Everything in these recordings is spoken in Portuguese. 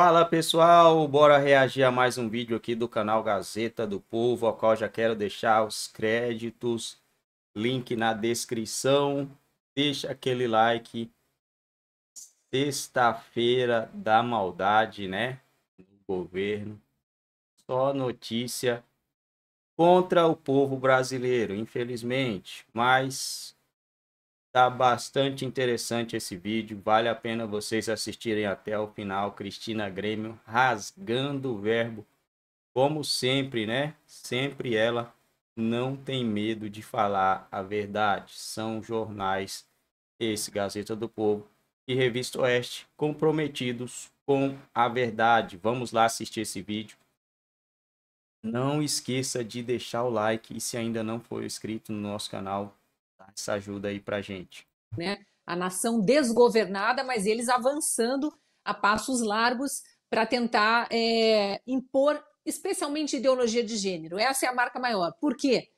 Fala pessoal, bora reagir a mais um vídeo aqui do canal Gazeta do Povo, ao qual já quero deixar os créditos, link na descrição, deixa aquele like. Sexta-feira da maldade, né? Do governo, só notícia contra o povo brasileiro, infelizmente, mas Tá bastante interessante esse vídeo, vale a pena vocês assistirem até o final. Cristina Grêmio rasgando o verbo, como sempre, né? Sempre ela não tem medo de falar a verdade. São jornais, esse Gazeta do Povo e Revista Oeste, comprometidos com a verdade. Vamos lá assistir esse vídeo. Não esqueça de deixar o like e se ainda não for inscrito no nosso canal, Tá? essa ajuda aí para gente. Né? A nação desgovernada, mas eles avançando a passos largos para tentar é, impor, especialmente ideologia de gênero. Essa é a marca maior. Por quê?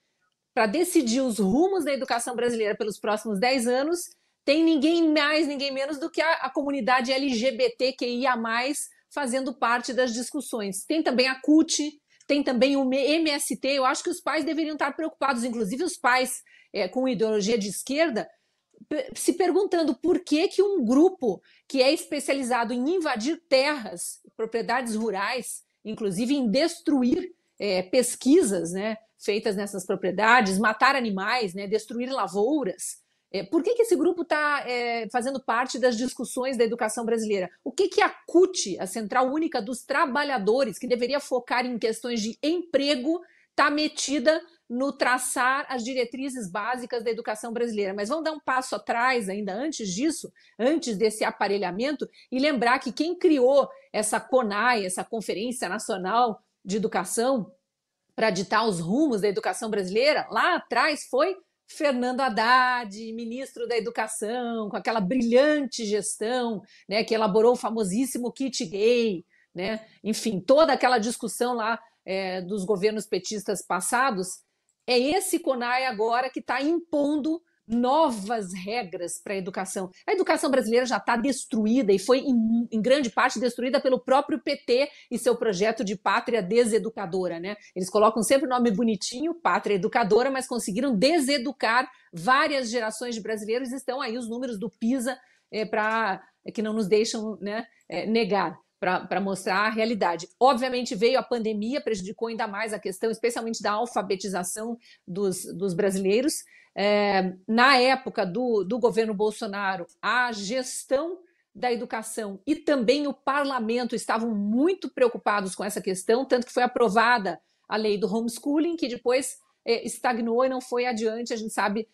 Para decidir os rumos da educação brasileira pelos próximos 10 anos, tem ninguém mais, ninguém menos do que a, a comunidade LGBTQIA, fazendo parte das discussões. Tem também a CUT, tem também o MST. Eu acho que os pais deveriam estar preocupados, inclusive os pais é, com ideologia de esquerda, se perguntando por que, que um grupo que é especializado em invadir terras, propriedades rurais, inclusive em destruir é, pesquisas né, feitas nessas propriedades, matar animais, né, destruir lavouras, é, por que, que esse grupo está é, fazendo parte das discussões da educação brasileira? O que, que a CUT, a Central Única dos Trabalhadores, que deveria focar em questões de emprego, está metida no traçar as diretrizes básicas da educação brasileira. Mas vamos dar um passo atrás, ainda antes disso, antes desse aparelhamento, e lembrar que quem criou essa CONAI, essa Conferência Nacional de Educação, para ditar os rumos da educação brasileira, lá atrás foi Fernando Haddad, ministro da Educação, com aquela brilhante gestão, né, que elaborou o famosíssimo kit gay, né? enfim, toda aquela discussão lá é, dos governos petistas passados é esse CONAI agora que está impondo novas regras para a educação. A educação brasileira já está destruída e foi, em, em, grande parte, destruída pelo próprio PT e seu projeto de pátria deseducadora. Né? Eles colocam sempre o nome bonitinho, pátria educadora, mas conseguiram deseducar várias gerações de brasileiros. Estão aí os números do PISA é, eh, para é, que não nos deixam né, é, negar para mostrar a realidade. Obviamente veio a pandemia, prejudicou ainda mais a questão, especialmente da alfabetização dos, dos brasileiros. É, na época do, do governo Bolsonaro, a gestão da educação e também o parlamento estavam muito preocupados com essa questão, tanto que foi aprovada a lei do homeschooling, que depois é, estagnou e não foi adiante, a gente sabe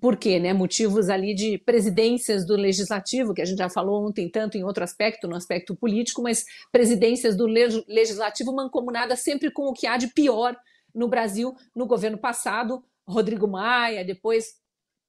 por quê? Né? Motivos ali de presidências do legislativo, que a gente já falou ontem, tanto em outro aspecto, no aspecto político, mas presidências do legislativo mancomunadas sempre com o que há de pior no Brasil no governo passado. Rodrigo Maia, depois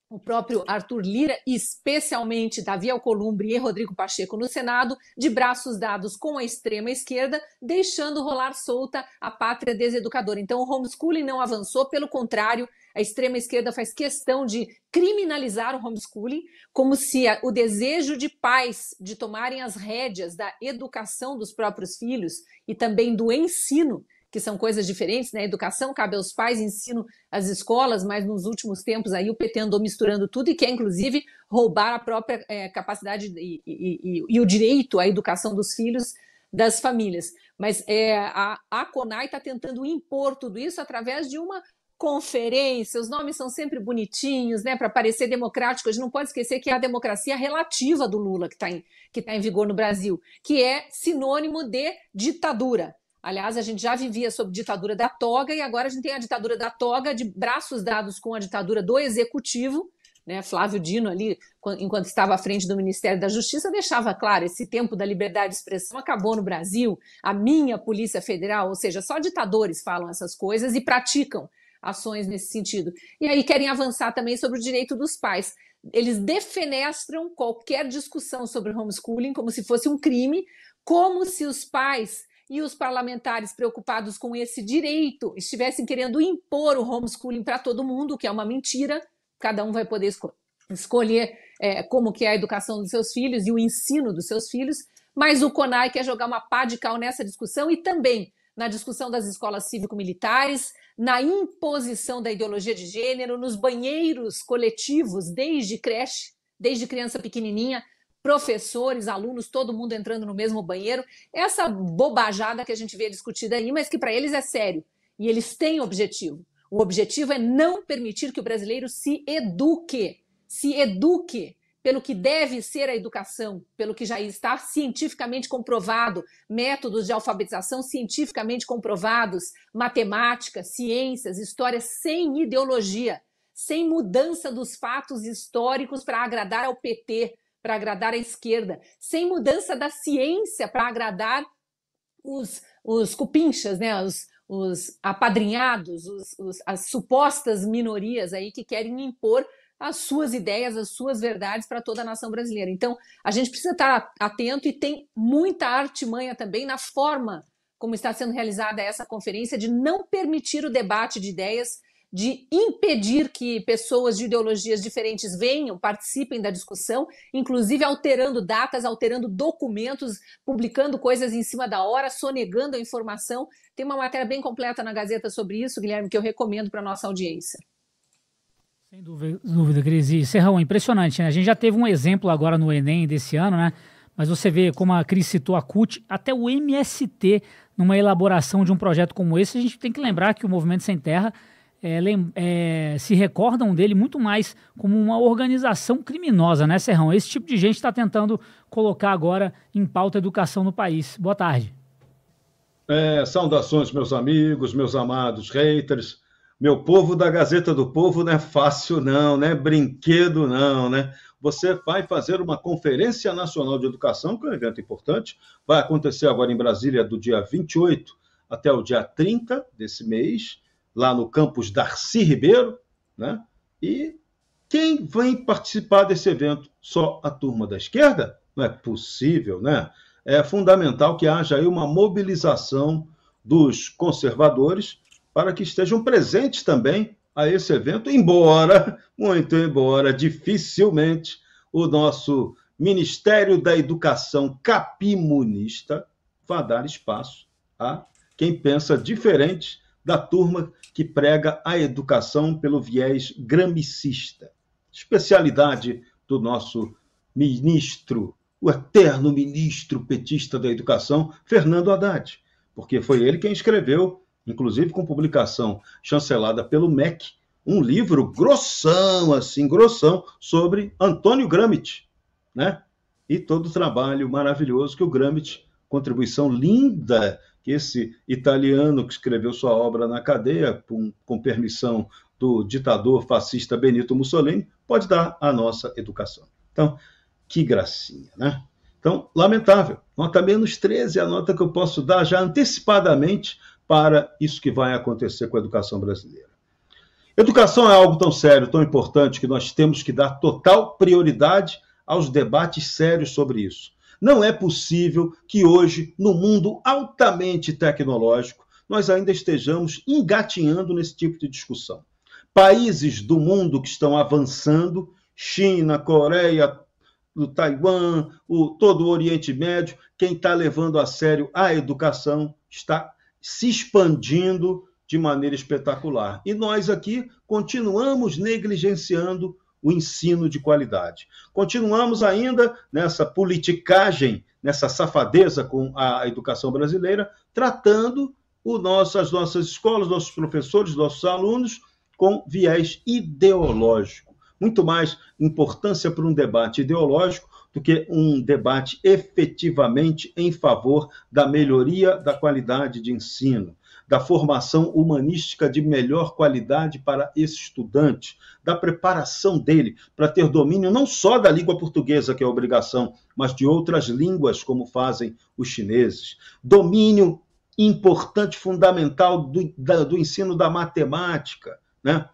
o próprio Arthur Lira, especialmente Davi Alcolumbre e Rodrigo Pacheco no Senado, de braços dados com a extrema esquerda, deixando rolar solta a pátria deseducadora. Então, o homeschooling não avançou, pelo contrário, a extrema esquerda faz questão de criminalizar o homeschooling, como se o desejo de pais de tomarem as rédeas da educação dos próprios filhos e também do ensino que são coisas diferentes, né? Educação cabe aos pais, ensino às escolas, mas nos últimos tempos aí o PT andou misturando tudo e quer, inclusive, roubar a própria é, capacidade e, e, e, e, o direito à educação dos filhos das famílias. Mas é, a, a CONAI está tentando impor tudo isso através de uma conferência, os nomes são sempre bonitinhos, né, para parecer democrático. A gente não pode esquecer que é a democracia relativa do Lula que está em, tá em vigor no Brasil, que é sinônimo de ditadura. Aliás, a gente já vivia sob ditadura da toga e agora a gente tem a ditadura da toga de braços dados com a ditadura do executivo. Né? Flávio Dino, ali, enquanto estava à frente do Ministério da Justiça, deixava claro: esse tempo da liberdade de expressão acabou no Brasil, a minha Polícia Federal, ou seja, só ditadores falam essas coisas e praticam ações nesse sentido. E aí querem avançar também sobre o direito dos pais. Eles defenestram qualquer discussão sobre homeschooling como se fosse um crime, como se os pais e os parlamentares preocupados com esse direito estivessem querendo impor o homeschooling para todo mundo, o que é uma mentira, cada um vai poder esco escolher é, como que é a educação dos seus filhos e o ensino dos seus filhos, mas o CONAI quer jogar uma pá de cal nessa discussão e também na discussão das escolas cívico-militares, na imposição da ideologia de gênero, nos banheiros coletivos desde creche, desde criança pequenininha, professores, alunos, todo mundo entrando no mesmo banheiro. Essa bobajada que a gente vê discutida aí, mas que para eles é sério. E eles têm objetivo. O objetivo é não permitir que o brasileiro se eduque, se eduque pelo que deve ser a educação, pelo que já está cientificamente comprovado, métodos de alfabetização cientificamente comprovados, matemática, ciências, história sem ideologia, sem mudança dos fatos históricos para agradar ao PT, para agradar a esquerda, sem mudança da ciência para agradar os, os cupinchas, né? os, os apadrinhados, os, os, as supostas minorias aí que querem impor as suas ideias, as suas verdades para toda a nação brasileira. Então, a gente precisa estar atento e tem muita artimanha também na forma como está sendo realizada essa conferência de não permitir o debate de ideias de impedir que pessoas de ideologias diferentes venham, participem da discussão, inclusive alterando datas, alterando documentos, publicando coisas em cima da hora, sonegando a informação. Tem uma matéria bem completa na Gazeta sobre isso, Guilherme, que eu recomendo para a nossa audiência. Sem dúvida, dúvida Cris. E Serrão, é impressionante, né? A gente já teve um exemplo agora no Enem desse ano, né? Mas você vê, como a Cris citou a CUT, até o MST, numa elaboração de um projeto como esse, a gente tem que lembrar que o Movimento Sem Terra é, é, se recordam dele muito mais como uma organização criminosa, né, Serrão? Esse tipo de gente está tentando colocar agora em pauta a educação no país. Boa tarde. É, saudações, meus amigos, meus amados haters. Meu povo da Gazeta do Povo não é fácil, não, né? Brinquedo, não, né? Você vai fazer uma Conferência Nacional de Educação, que é um evento importante, vai acontecer agora em Brasília do dia 28 até o dia 30 desse mês lá no campus Darcy Ribeiro, né? E quem vem participar desse evento? Só a turma da esquerda? Não é possível, né? É fundamental que haja aí uma mobilização dos conservadores para que estejam presentes também a esse evento, embora, muito embora, dificilmente o nosso Ministério da Educação capimunista vá dar espaço a quem pensa diferente da turma que prega a educação pelo viés gramicista, especialidade do nosso ministro, o eterno ministro petista da educação, Fernando Haddad, porque foi ele quem escreveu, inclusive com publicação chancelada pelo MEC, um livro grossão, assim, grossão, sobre Antônio Gramsci, né? E todo o trabalho maravilhoso que o Gramsci, contribuição linda que esse italiano que escreveu sua obra na cadeia, com, com permissão do ditador fascista Benito Mussolini, pode dar à nossa educação. Então, que gracinha, né? Então, lamentável. Nota menos 13 é a nota que eu posso dar já antecipadamente para isso que vai acontecer com a educação brasileira. Educação é algo tão sério, tão importante, que nós temos que dar total prioridade aos debates sérios sobre isso. Não é possível que hoje, no mundo altamente tecnológico, nós ainda estejamos engatinhando nesse tipo de discussão. Países do mundo que estão avançando, China, Coreia, do Taiwan, o, todo o Oriente Médio, quem está levando a sério a educação está se expandindo de maneira espetacular. E nós aqui continuamos negligenciando o ensino de qualidade. Continuamos ainda nessa politicagem, nessa safadeza com a educação brasileira, tratando o nosso, as nossas escolas, nossos professores, nossos alunos com viés ideológico. Muito mais importância para um debate ideológico do que um debate efetivamente em favor da melhoria da qualidade de ensino, da formação humanística de melhor qualidade para esse estudante, da preparação dele para ter domínio não só da língua portuguesa, que é obrigação, mas de outras línguas, como fazem os chineses. Domínio importante, fundamental do, da, do ensino da matemática, né?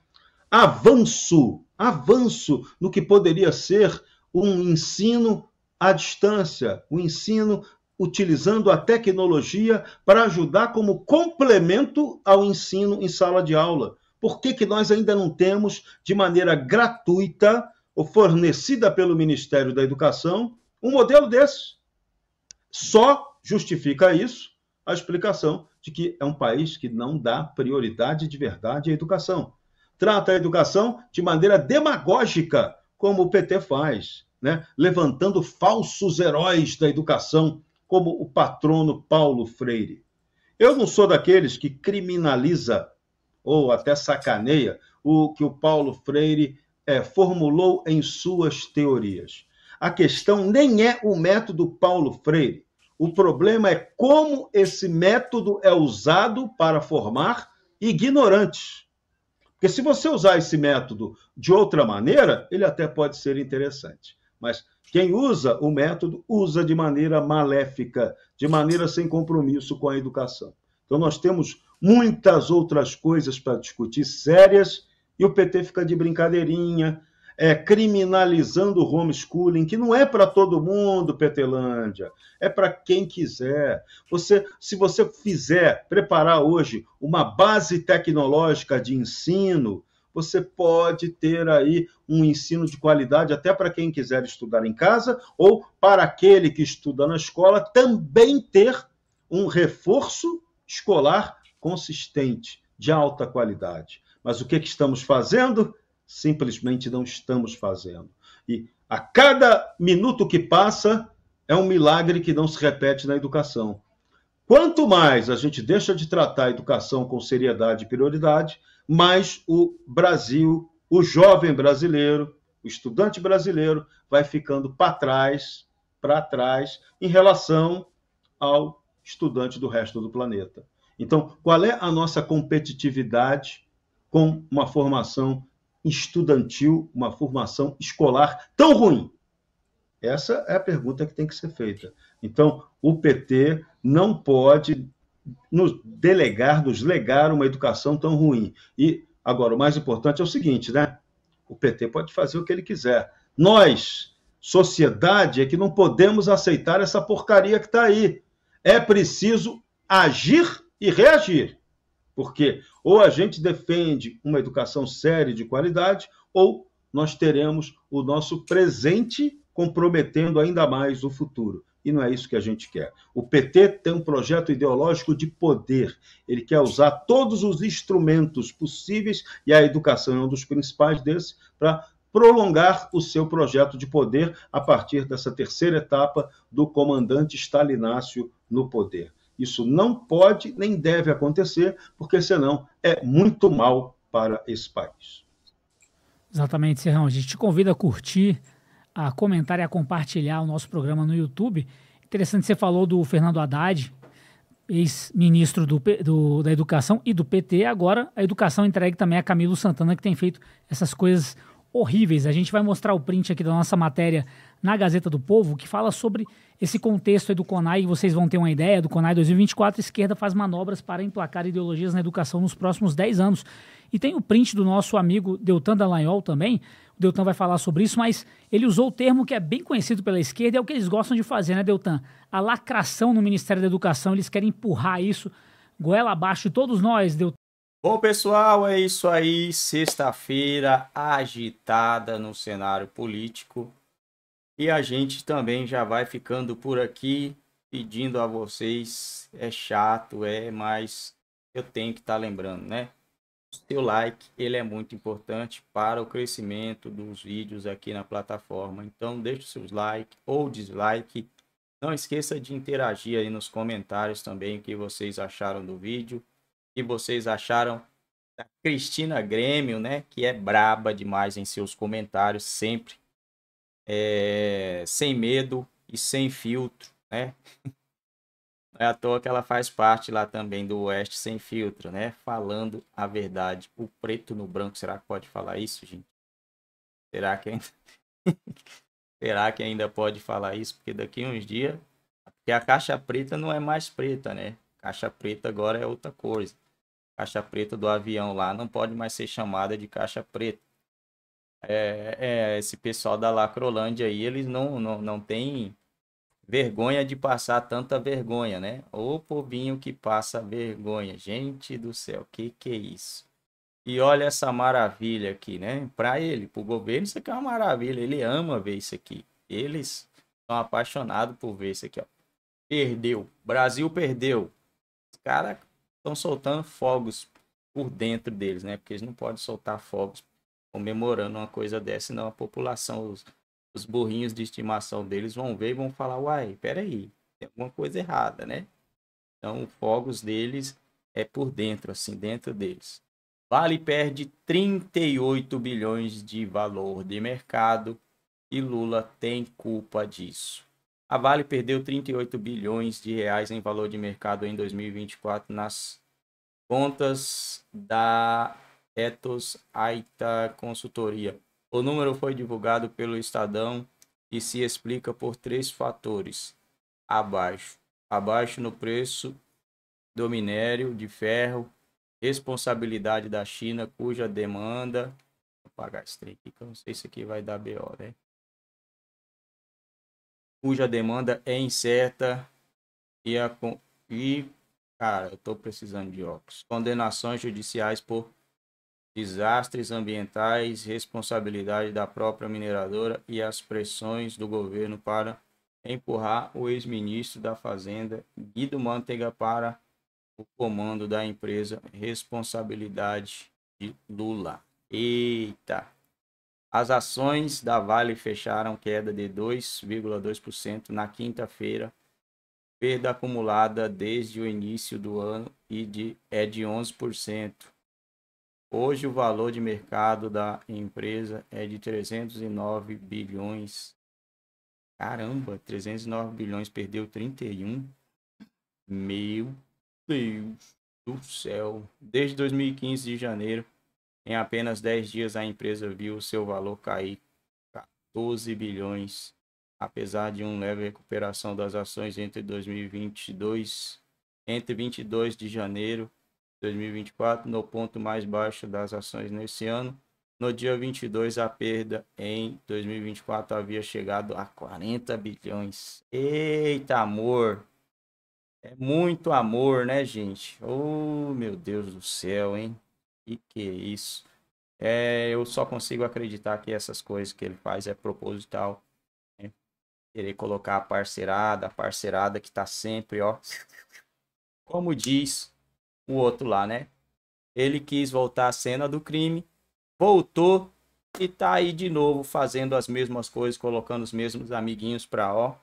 Avanço, avanço no que poderia ser um ensino à distância, o um ensino utilizando a tecnologia para ajudar como complemento ao ensino em sala de aula. Por que, que nós ainda não temos, de maneira gratuita ou fornecida pelo Ministério da Educação, um modelo desse? Só justifica isso a explicação de que é um país que não dá prioridade de verdade à educação. Trata a educação de maneira demagógica, como o PT faz, né? levantando falsos heróis da educação como o patrono Paulo Freire. Eu não sou daqueles que criminaliza ou até sacaneia o que o Paulo Freire é, formulou em suas teorias. A questão nem é o método Paulo Freire. O problema é como esse método é usado para formar ignorantes. Porque se você usar esse método de outra maneira, ele até pode ser interessante. Mas quem usa o método usa de maneira maléfica, de maneira sem compromisso com a educação. Então nós temos muitas outras coisas para discutir sérias e o PT fica de brincadeirinha, é, criminalizando o homeschooling, que não é para todo mundo, Petelândia, é para quem quiser. Você, se você fizer preparar hoje uma base tecnológica de ensino, você pode ter aí um ensino de qualidade até para quem quiser estudar em casa ou para aquele que estuda na escola também ter um reforço escolar consistente, de alta qualidade. Mas o que, que estamos fazendo? Simplesmente não estamos fazendo. E a cada minuto que passa, é um milagre que não se repete na educação. Quanto mais a gente deixa de tratar a educação com seriedade e prioridade, mais o Brasil, o jovem brasileiro, o estudante brasileiro vai ficando para trás, para trás em relação ao estudante do resto do planeta. Então, qual é a nossa competitividade com uma formação estudantil, uma formação escolar tão ruim? Essa é a pergunta que tem que ser feita. Então, o PT não pode nos delegar, nos legar uma educação tão ruim. E agora, o mais importante é o seguinte, né? O PT pode fazer o que ele quiser. Nós, sociedade, é que não podemos aceitar essa porcaria que está aí. É preciso agir e reagir. Porque ou a gente defende uma educação séria de qualidade, ou nós teremos o nosso presente comprometendo ainda mais o futuro. E não é isso que a gente quer. O PT tem um projeto ideológico de poder. Ele quer usar todos os instrumentos possíveis, e a educação é um dos principais desses, para prolongar o seu projeto de poder a partir dessa terceira etapa do comandante Stalinácio no poder. Isso não pode nem deve acontecer, porque senão é muito mal para esse país. Exatamente, Serrão. A gente te convida a curtir a comentar e a compartilhar o nosso programa no YouTube. Interessante, você falou do Fernando Haddad, ex-ministro do, do, da Educação e do PT. Agora, a educação entregue também a Camilo Santana, que tem feito essas coisas horríveis. A gente vai mostrar o print aqui da nossa matéria na Gazeta do Povo, que fala sobre esse contexto aí do CONAI, e vocês vão ter uma ideia. Do CONAI 2024, a esquerda faz manobras para emplacar ideologias na educação nos próximos 10 anos. E tem o print do nosso amigo Deltan Dallagnol também, o Deltan vai falar sobre isso, mas ele usou o termo que é bem conhecido pela esquerda, é o que eles gostam de fazer, né, Deltan? A lacração no Ministério da Educação, eles querem empurrar isso goela abaixo de todos nós, Deltan. Bom, pessoal, é isso aí. Sexta-feira agitada no cenário político. E a gente também já vai ficando por aqui, pedindo a vocês. É chato, é, mas eu tenho que estar tá lembrando, né? Seu like, ele é muito importante para o crescimento dos vídeos aqui na plataforma. Então, deixe seus like ou dislike. Não esqueça de interagir aí nos comentários também o que vocês acharam do vídeo. E vocês acharam da Cristina Grêmio, né? Que é braba demais em seus comentários, sempre. É... sem medo e sem filtro, né? é à toa que ela faz parte lá também do Oeste Sem Filtro, né? Falando a verdade. O preto no branco, será que pode falar isso, gente? Será que ainda... será que ainda pode falar isso? Porque daqui uns dias... Porque a caixa preta não é mais preta, né? Caixa preta agora é outra coisa. Caixa preta do avião lá não pode mais ser chamada de caixa preta. É, é, esse pessoal da Lacrolândia aí, eles não, não, não têm Vergonha de passar tanta vergonha, né? O povinho que passa vergonha. Gente do céu, que que é isso? E olha essa maravilha aqui, né? Para ele, para o governo, isso aqui é uma maravilha. Ele ama ver isso aqui. Eles estão apaixonados por ver isso aqui, ó. Perdeu. Brasil perdeu. Os caras estão soltando fogos por dentro deles, né? Porque eles não podem soltar fogos comemorando uma coisa dessa, senão a população, os, os burrinhos de estimação deles vão ver e vão falar, uai, peraí, tem alguma coisa errada, né? Então, fogos deles é por dentro, assim, dentro deles. Vale perde 38 bilhões de valor de mercado e Lula tem culpa disso. A Vale perdeu 38 bilhões de reais em valor de mercado em 2024 nas contas da Etos Aita Consultoria. O número foi divulgado pelo Estadão e se explica por três fatores. Abaixo. Abaixo no preço do minério de ferro, responsabilidade da China, cuja demanda. Vou apagar esse trem aqui, que eu não sei se aqui vai dar BO, né? Cuja demanda é incerta e, a, e cara, eu tô precisando de óculos. Condenações judiciais por desastres ambientais, responsabilidade da própria mineradora e as pressões do governo para empurrar o ex-ministro da Fazenda, Guido Mantega, para o comando da empresa, responsabilidade de Lula. Eita! As ações da Vale fecharam queda de 2,2% na quinta-feira, perda acumulada desde o início do ano e de, é de 11%. Hoje o valor de mercado da empresa é de 309 bilhões. Caramba, 309 bilhões, perdeu 31. Meu Deus do céu. Desde 2015 de janeiro, em apenas 10 dias a empresa viu seu valor cair 14 bilhões, apesar de uma leve recuperação das ações entre 2022 entre 22 de janeiro 2024, no ponto mais baixo das ações nesse ano. No dia 22, a perda em 2024 havia chegado a 40 bilhões. Eita, amor! É muito amor, né, gente? Oh, meu Deus do céu, hein? E que é isso? É, eu só consigo acreditar que essas coisas que ele faz é proposital. Né? Querer colocar a parcerada, a parcerada que tá sempre, ó. Como diz o outro lá, né? Ele quis voltar à cena do crime, voltou e tá aí de novo fazendo as mesmas coisas, colocando os mesmos amiguinhos pra ó.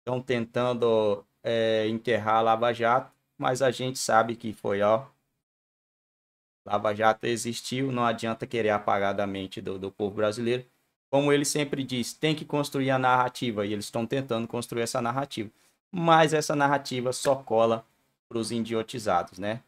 Estão tentando é, enterrar a Lava Jato, mas a gente sabe que foi ó. Lava Jato existiu, não adianta querer apagar da mente do, do povo brasileiro. Como ele sempre diz, tem que construir a narrativa e eles estão tentando construir essa narrativa mas essa narrativa só cola para os idiotizados, né?